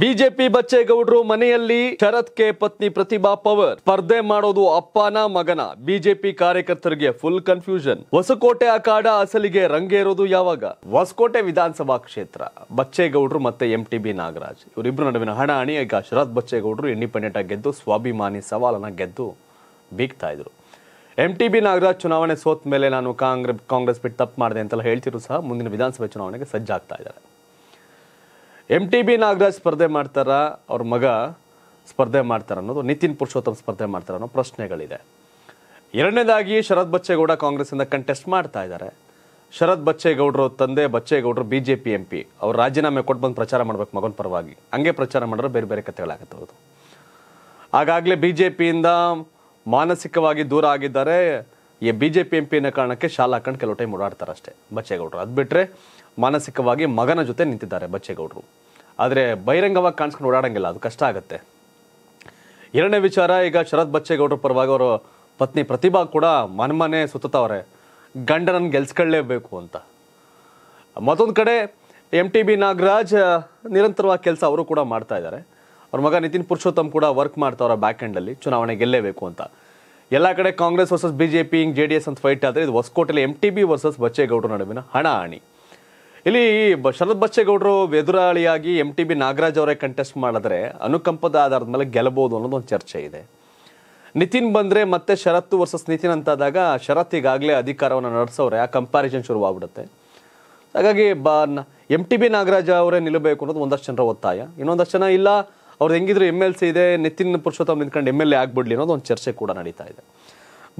BJP ಬಚ್ಚೇಗೌಡರು ಮನೆಯಲ್ಲಿ ಶರತ್ K ಪತ್ನಿ ಪ್ರತಿಭಾ power ಸ್ಪರ್ಧೆ ಮಾಡೋದು ಅಪ್ಪನ ಮಗನ ಬಿಜೆಪಿ ಕಾರ್ಯಕರ್ತರಿಗೆ ಫುಲ್ ಕನ್ಫ್ಯೂಷನ್ ಹೊಸಕೋಟೆ ಅಖಾಡ ಅಸಲಿಗೆ ರಂಗೇರೋದು ಯಾವಾಗ ಹೊಸಕೋಟೆ ವಿಧಾನಸಭಾ ಕ್ಷೇತ್ರ ಬಚ್ಚೇಗೌಡರು ಮತ್ತೆ ಎಂ ಟಿ ಬಿ ನಾಗರಾಜ್ ಇವರಿಬ್ಬರ ನಡುವಿನ ಹಣಿ ಈಗ ಶರತ್ ಬಚ್ಚೇಗೌಡರು ಇಂಡಿಪೆಂಡೆಂಟ್ ಆಗಿ ಗೆದ್ದು ಸ್ವಾಭಿಮಾನಿ ಸವಾಲನ್ನ ಗೆದ್ದು ಬೀಗ್ತಾ ಇದ್ರು ಎಂ ಟಿ ಬಿ ನಾಗರಾಜ್ ಚುನಾವಣೆ ಸೋತ್ ಮೇಲೆ ನಾನು ಕಾಂಗ್ರೆಸ್ ಕಾಂಗ್ರೆಸ್ ಬಿಟ್ಟು ತಪ್ಪು ಮಾಡಿದೆ ಅಂತೆಲ್ಲ ಹೇಳ್ತಿರು ಸಹ ಮುಂದಿನ ವಿಧಾನಸಭೆ ಚುನಾವಣೆಗೆ ಸಜ್ಜಾಗ್ತಾ ಇದ್ದಾರೆ ಎಂ ಟಿ ಬಿ ನಾಗರಾಜ್ ಸ್ಪರ್ಧೆ ಮಾಡ್ತಾರ ಅವ್ರ ಮಗ ಸ್ಪರ್ಧೆ ಮಾಡ್ತಾರ ಅನ್ನೋದು ನಿತಿನ್ ಪುರುಷೋತ್ತಮ್ ಸ್ಪರ್ಧೆ ಮಾಡ್ತಾರ ಅನ್ನೋ ಪ್ರಶ್ನೆಗಳಿದೆ ಎರಡನೇದಾಗಿ ಶರತ್ ಬಚ್ಚೇಗೌಡ ಕಾಂಗ್ರೆಸ್ನಿಂದ ಕಂಟೆಸ್ಟ್ ಮಾಡ್ತಾ ಇದ್ದಾರೆ ಶರತ್ ಬಚ್ಚೇಗೌಡರು ತಂದೆ ಬಚ್ಚೇಗೌಡರು B J P M P ಅವ್ರು ರಾಜೀನಾಮೆ ಕೊಟ್ಟು ಬಂದು ಪ್ರಚಾರ ಮಾಡ್ಬೇಕು ಮಗನ ಪರವಾಗಿ ಹಂಗೆ ಪ್ರಚಾರ ಮಾಡಿದ್ರೆ ಬೇರೆ ಬೇರೆ ಕಥೆಗಳಾಗತ್ತೆ ಆಗಾಗ್ಲೇ ಬಿ ಜೆ ಪಿಯಿಂದ ಮಾನಸಿಕವಾಗಿ ದೂರ ಆಗಿದ್ದಾರೆ ಈ ಬಿ ಜೆ ಪಿ ಎಂ ಪಿನ ಕಾರಣಕ್ಕೆ ಶಾಲಾ ಹಾಕೊಂಡು ಕೆಲವು ಟೈಮ್ ಓಡಾಡ್ತಾರಷ್ಟೇ ಅಷ್ಟೇ ಬಚ್ಚೇಗೌಡರು ಅದು ಬಿಟ್ಟರೆ ಮಾನಸಿಕವಾಗಿ ಮಗನ ಜೊತೆ ನಿಂತಿದ್ದಾರೆ ಬಚ್ಚೇಗೌಡರು ಆದರೆ ಬಯರಂಗವನ್ನ ಕಾಣಿಸಿಕೊಂಡ ಓಡಡಂಗಿಲ್ಲ ಅದು ಕಷ್ಟ ಆಗುತ್ತೆ ಎರಡನೇ ವಿಚಾರ ಈಗ ಶರತ್ ಬಚ್ಚೇಗೌಡರ ಪರವಾಗ ಅವರು ಪತ್ನಿ ಪ್ರತಿಭಾ ಕೂಡ ಮನಮನೆ ಸುತ್ತತಾವರೆ ಗಂಡನನ್ನ ಗೆಲ್ಸಕೊಳ್ಳಲೇಬೇಕು ಅಂತ ಮತ್ತೊಂದ ಕಡೆ ಎಂಟಿಬಿ ನಾಗರಾಜ್ ನಿರಂತರವಾಗಿ ಕೆಲಸ ಅವರು ಕೂಡ ಮಾಡ್ತಾ ಇದ್ದಾರೆ ಅವರ ಮಗ ನಿತಿನ್ ಪುರುಷೋತ್ತಮ್ ಕೂಡ ವರ್ಕ್ ಮಾಡ್ತವರ ಬ್ಯಾಕ್ ಎಂಡ್ ಅಲ್ಲಿ ಚುನಾವಣೆಗೆ ಗೆಲ್ಲಲೇಬೇಕು ಅಂತ ಎಲ್ಲಾ ಕಡೆ Congress versus BJP and JDS ಅಂತ ಫೈಟ್ ಆದ್ರೆ ಇದು ವಸ್ ಕೋಟೆಯಲ್ಲಿ ಎಂಟಿಬಿ ವರ್ಸಸ್ ಬಚ್ಚೇಗೌಡ ನಡುವಿನ ಹಣಾಹಣಿ ಇಲ್ಲಿ ಶರತ್ ಬಚ್ಚೇಗೌಡರು ಎದುರಾಳಿಯಾಗಿ ಎಂ ಟಿ ಬಿ ನಾಗರಾಜ್ ಅವರೇ ಕಂಟೆಸ್ಟ್ ಮಾಡಿದ್ರೆ ಅನುಕಂಪದ ಆಧಾರದ ಮೇಲೆ ಗೆಲ್ಲಬಹುದು ಅನ್ನೋದು ಒಂದು ಚರ್ಚೆ ಇದೆ ನಿತಿನ್ ಬಂದರೆ ಮತ್ತೆ ಶರತ್ ವರ್ಸಸ್ ನಿತಿನ್ ಅಂತಾದಾಗ ಶರತ್ ಈಗಾಗಲೇ ಅಧಿಕಾರವನ್ನು ನಡೆಸೋರೆ ಆ ಕಂಪ್ಯಾರಿಸನ್ ಶುರುವಾಗ್ಬಿಡುತ್ತೆ ಹಾಗಾಗಿ ಬ ಎಂ ಟಿ ಬಿ ನಾಗರಾಜ ಅವರೇ ನಿಲ್ಲಬೇಕು ಅನ್ನೋದು ಒಂದಷ್ಟು ಜನರ ಒತ್ತಾಯ ಇನ್ನೊಂದಷ್ಟು ಜನ ಇಲ್ಲ ಅವ್ರದ್ದು ಹೆಂಗಿದ್ರು ಎಮ್ ಎಲ್ ಸಿ ಇದೆ ನಿತಿನ್ ಪುರುಷೋತ್ತಮ್ ನಿಂತ್ಕೊಂಡು ಎಮ್ ಎಲ್ ಎ ಆಗ್ಬಿಡ್ಲಿ ಅನ್ನೋದು ಒಂದು ಚರ್ಚೆ ಕೂಡ ನಡೀತಾ ಇದೆ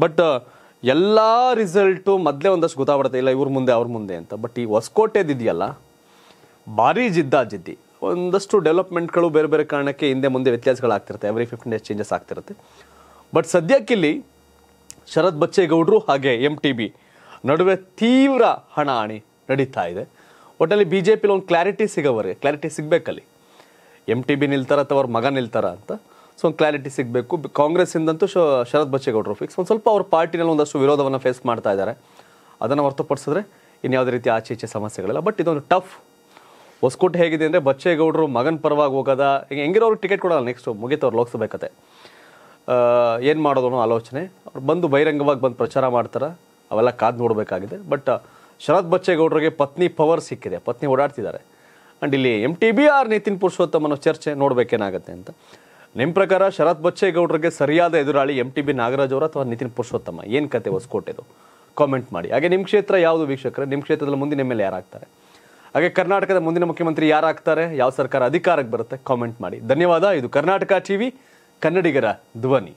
ಬಟ್ ಎಲ್ಲ ರಿಸಲ್ಟು ಮೊದಲೇ ಒಂದಷ್ಟು ಗೊತ್ತಾಗ್ಬಿಡುತ್ತೆ ಇಲ್ಲ ಇವ್ರ ಮುಂದೆ ಅವ್ರ ಮುಂದೆ ಅಂತ ಬಟ್ ಈ ಹೊಸಕೋಟೆದಿದೆಯಲ್ಲ ಭಾರಿ ಜಿದ್ದ ಜಿದ್ದಿ ಒಂದಷ್ಟು ಡೆವಲಪ್ಮೆಂಟ್ಗಳು ಬೇರೆ ಬೇರೆ ಕಾರಣಕ್ಕೆ ಹಿಂದೆ ಮುಂದೆ ವ್ಯತ್ಯಾಸಗಳಾಗ್ತಿರುತ್ತೆ ಎವ್ರಿ ಫಿಫ್ಟೀನ್ ಡೇಸ್ ಚೇಂಜಸ್ ಆಗ್ತಿರುತ್ತೆ ಬಟ್ ಸದ್ಯಕ್ಕಿಲ್ಲಿ ಶರತ್ ಬಚ್ಚೇಗೌಡರು ಹಾಗೆ ಎಮ್ ಟಿ ಬಿ ನಡುವೆ ತೀವ್ರ ಹಣಾಹಣಿ ನಡೀತಾ ಇದೆ ಒಟ್ಟಲ್ಲಿ ಬಿ ಜೆ ಪಿಲಿ ಒಂದು ಕ್ಲಾರಿಟಿ ಸಿಗೋವರೆಗೆ ಕ್ಲಾರಿಟಿ ಸಿಗಬೇಕಲ್ಲಿ ಎಮ್ ಟಿ ಬಿ ನಿಲ್ತಾರ ಅಥವಾ ಅವ್ರ ಮಗ ನಿಲ್ತಾರ ಅಂತ ಸೊ ಒಂದು ಕ್ಲಾರಿಟಿ ಸಿಗಬೇಕು ಕಾಂಗ್ರೆಸ್ಸಿಂದಂತೂ ಶರತ್ ಬಚ್ಚೇಗೌಡರು ಫಿಕ್ಸ್ ಒಂದು ಸ್ವಲ್ಪ ಅವ್ರ ಪಾರ್ಟಿನಲ್ಲಿ ಒಂದಷ್ಟು ವಿರೋಧವನ್ನು ಫೇಸ್ ಮಾಡ್ತಾ ಇದ್ದಾರೆ ಅದನ್ನು ಹೊರತುಪಡಿಸಿದ್ರೆ ಇನ್ಯಾವುದೇ ರೀತಿ ಆಚೆ ಈಚೆ ಸಮಸ್ಯೆಗಳಿಲ್ಲ ಬಟ್ ಇದೊಂದು ಟಫ್ ಹೊಸ್ಕೋಟೆ ಹೇಗಿದೆ ಅಂದರೆ ಬಚ್ಚೇಗೌಡರು ಮಗನ ಪರವಾಗಿ ಹೋಗೋದ ಹೆಂಗಿರೋ ಅವ್ರಿಗೆ ಟಿಕೆಟ್ ಕೊಡೋಲ್ಲ ನೆಕ್ಸ್ಟು ಮುಗಿತವ್ರು ಲೋಕಸಭೆ ಕತೆ ಏನು ಮಾಡೋದು ಅನ್ನೋ ಆಲೋಚನೆ ಅವ್ರು ಬಂದು ಬಹಿರಂಗವಾಗಿ ಬಂದು ಪ್ರಚಾರ ಮಾಡ್ತಾರೆ ಅವೆಲ್ಲ ಕಾದು ನೋಡಬೇಕಾಗಿದೆ ಬಟ್ ಶರತ್ ಬಚ್ಚೇಗೌಡರಿಗೆ ಪತ್ನಿ ಪವರ್ ಸಿಕ್ಕಿದೆ ಪತ್ನಿ ಓಡಾಡ್ತಿದ್ದಾರೆ ಆ್ಯಂಡ್ ಇಲ್ಲಿ M T B R Nitin ಪುರುಷೋತ್ತಮನ ಚರ್ಚೆ ನೋಡಬೇಕೇನಾಗುತ್ತೆ ಅಂತ ನಿಮ್ಮ ಪ್ರಕಾರ ಶರತ್ ಬಚ್ಚೇಗೌಡರಿಗೆ ಸರಿಯಾದ ಎದುರಾಳಿ ಎಂ ಟಿ ಬಿ ನಾಗರಾಜ್ ಅವರು ಅಥವಾ ನಿತಿನ್ ಪುರುಷೋತ್ತಮ ಏನು ಕತೆ ಹೊಸಕೋಟೆದು ಕಾಮೆಂಟ್ ಮಾಡಿ ಹಾಗೆ ನಿಮ್ಮ ಕ್ಷೇತ್ರ ಯಾವುದು ವೀಕ್ಷಕರೇ ನಿಮ್ಮ ಕ್ಷೇತ್ರದಲ್ಲಿ ಮುಂದಿನ ಎಮ್ ಎಲ್ ಯಾರಾಗ್ತಾರೆ ಹಾಗೆ ಕರ್ನಾಟಕದ ಮುಂದಿನ ಮುಖ್ಯಮಂತ್ರಿ ಯಾರಾಗ್ತಾರೆ ಯಾವ ಸರ್ಕಾರ ಅಧಿಕಾರಕ್ಕೆ ಬರುತ್ತೆ ಕಾಮೆಂಟ್ ಮಾಡಿ ಧನ್ಯವಾದ ಇದು ಕರ್ನಾಟಕ ಟಿವಿ ಕನ್ನಡಿಗರ ಧ್ವನಿ